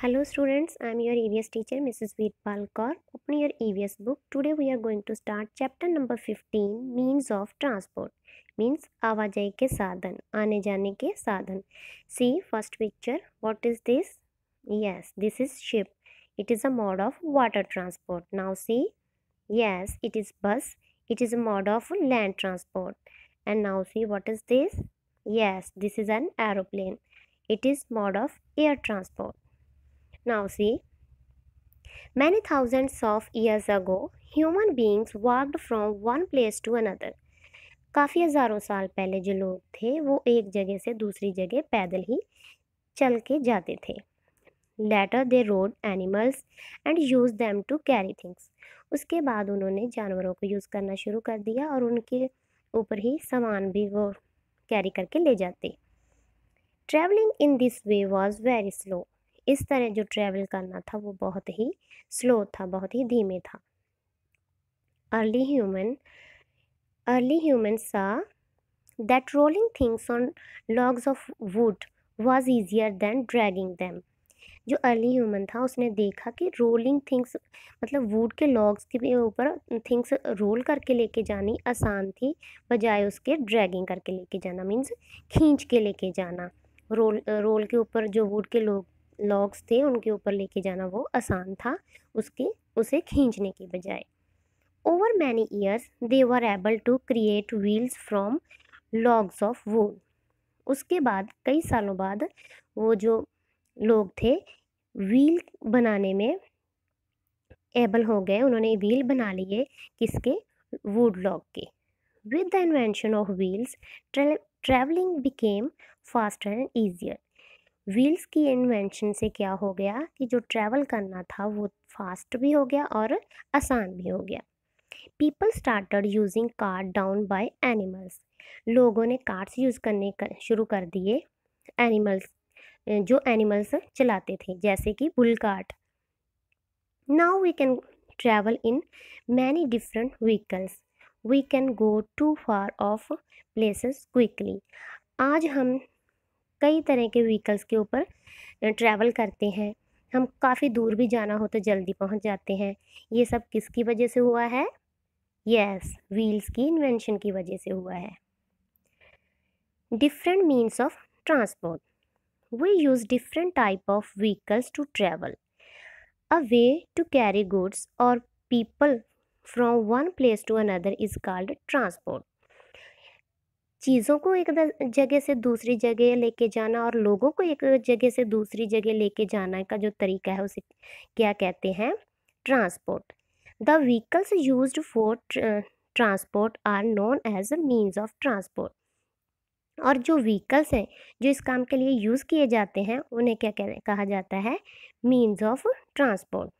Hello students, I am your EVS teacher Mrs. Veetpal Open your EVS book. Today we are going to start chapter number 15 means of transport. Means आवाजाही के साधन, आने जाने के साधन. See first picture. What is this? Yes, this is ship. It is a mode of water transport. Now see. Yes, it is bus. It is a mode of land transport. And now see what is this? Yes, this is an aeroplane. It is mode of air transport. Now see, many thousands of years ago, human beings walked from one place to another काफ़ी हज़ारों साल पहले जो लोग थे वो एक जगह से दूसरी जगह पैदल ही चल के जाते थे later they rode animals and use them to carry things उसके बाद उन्होंने जानवरों को यूज़ करना शुरू कर दिया और उनके ऊपर ही सामान भी वो कैरी करके ले जाते travelling in this way was very slow इस तरह जो ट्रैवल करना था वो बहुत ही स्लो था बहुत ही धीमे था early human early human saw that rolling things on logs of wood was easier than dragging them जो अर्ली ह्यूमन था उसने देखा कि रोलिंग थिंग्स मतलब वुड के लॉग्स के ऊपर थिंग्स रोल करके लेके जानी आसान थी बजाय उसके ड्रैगिंग करके लेके जाना मीन्स खींच के लेके जाना रोल रोल के ऊपर जो वुड के लोग लॉग्स थे उनके ऊपर लेके जाना वो आसान था उसके उसे खींचने के बजाय over many years they were able to create wheels from logs of wood उसके बाद कई सालों बाद वो जो लोग थे व्हील बनाने में एबल हो गए उन्होंने व्हील बना लिए किसके वुड लॉग के with the invention of wheels travelling became faster and easier wheels की इन्वेंशन से क्या हो गया कि जो ट्रैवल करना था वो फास्ट भी हो गया और आसान भी हो गया people started using cart drawn by animals लोगों ने कार्ड्स यूज़ करने कर, शुरू कर दिए एनिमल्स जो एनिमल्स चलाते थे जैसे कि bull cart now we can travel in many different vehicles we can go to far off places quickly आज हम कई तरह के व्हीकल्स के ऊपर ट्रैवल करते हैं हम काफ़ी दूर भी जाना हो तो जल्दी पहुंच जाते हैं ये सब किसकी वजह से हुआ है यस व्हील्स की इन्वेंशन की वजह से हुआ है different means of transport we use different type of vehicles to travel a way to carry goods और people from one place to another is called transport चीज़ों को एक जगह से दूसरी जगह लेके जाना और लोगों को एक जगह से दूसरी जगह लेके जाना का जो तरीका है उसे क्या कहते हैं transport the vehicles use for transport are known as a means of transport और जो व्हीकल्स हैं जो इस काम के लिए यूज़ किए जाते हैं उन्हें क्या कहा जाता है means of transport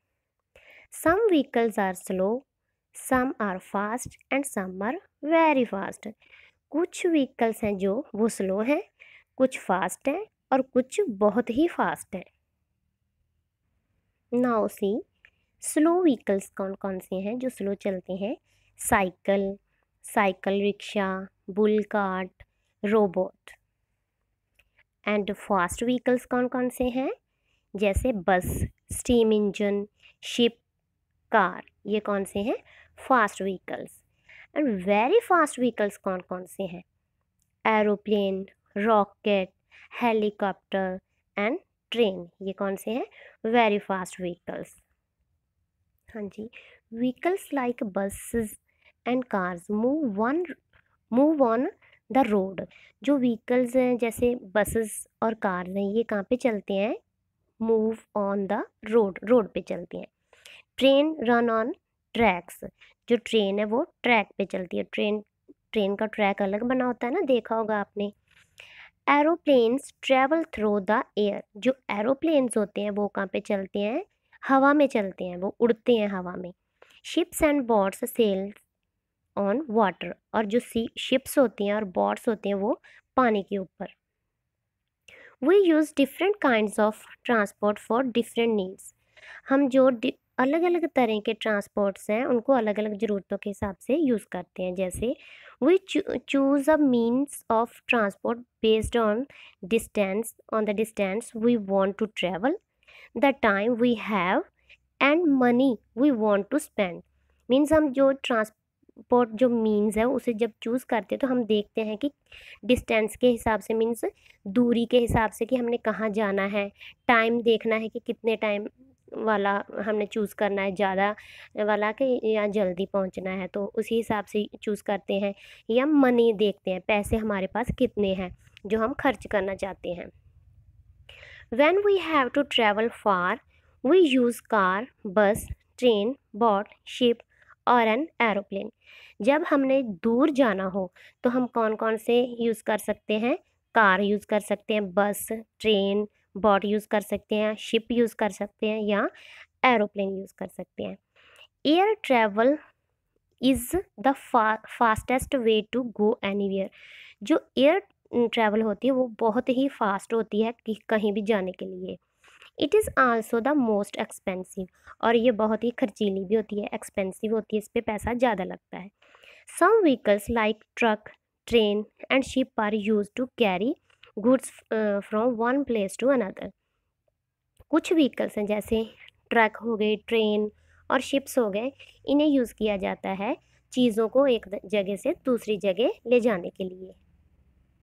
some vehicles are slow some are fast and some are very fast कुछ व्हीकल्स हैं जो वो स्लो हैं कुछ फास्ट हैं और कुछ बहुत ही फास्ट हैं नाउ सी स्लो व्हीकल्स कौन कौन से हैं जो स्लो चलते हैं cycle cycle rickshaw bull cart rowboat and fast vehicles कौन कौन से हैं जैसे बस स्टीम इंजन शिप कार ये कौन से हैं fast vehicles and very fast vehicles कौन कौन से हैं aeroplane rocket helicopter and train ये कौन से हैं वेरी फास्ट व्हीकल्स हाँ जी vehicles like buses and cars move one move on the road जो व्हीकल्स हैं जैसे बसेस और कार्स हैं ये कहाँ पे चलते हैं move on the road road पे चलते हैं ट्रेन रन ऑन ट्रैक्स जो ट्रेन है वो ट्रैक पे चलती है ट्रेन ट्रेन का ट्रैक अलग बना होता है ना देखा होगा आपने aeroplanes travel through the air जो एरोप्लेन्स होते हैं वो कहाँ पे चलते हैं हवा में चलते हैं वो उड़ते हैं हवा में ships and boats sail on water और जो सी शिप्स होती हैं और बोट्स होते हैं वो पानी के ऊपर we use different kind of transport for different needs हम जो अलग अलग तरह के ट्रांसपोर्ट्स हैं उनको अलग अलग ज़रूरतों के हिसाब से यूज़ करते हैं जैसे we choose a means of transport based on distance on the distance we want to travel the time we have and money we want to spend means हम जो ट्रांसपोर्ट जो मीन्स है उसे जब चूज़ करते हैं तो हम देखते हैं कि डिस्टेंस के हिसाब से मीन्स दूरी के हिसाब से कि हमने कहाँ जाना है टाइम देखना है कि कितने टाइम वाला हमने चूज़ करना है ज़्यादा वाला कि या जल्दी पहुंचना है तो उसी हिसाब से चूज़ करते हैं या मनी देखते हैं पैसे हमारे पास कितने हैं जो हम खर्च करना चाहते हैं when we have to travel far we use car bus train boat ship और एन एरोप्लेन जब हमने दूर जाना हो तो हम कौन कौन से यूज़ कर सकते हैं कार यूज़ कर सकते हैं बस ट्रेन बॉट यूज़ कर सकते हैं शिप यूज़ कर सकते हैं या एरोप्लेन यूज़ कर सकते हैं air travel is the fastest way to go anywhere जो एयर ट्रैवल होती है वो बहुत ही फास्ट होती है कि कहीं भी जाने के लिए it is also the most expensive और ये बहुत ही खर्चीली भी होती है एक्सपेंसिव होती है इस पर पैसा ज़्यादा लगता है some vehicles like truck train and ship are use to carry goods from one place to another कुछ व्हीकल्स हैं जैसे ट्रक हो गए ट्रेन और शिप्स हो गए इन्हें यूज़ किया जाता है चीज़ों को एक जगह से दूसरी जगह ले जाने के लिए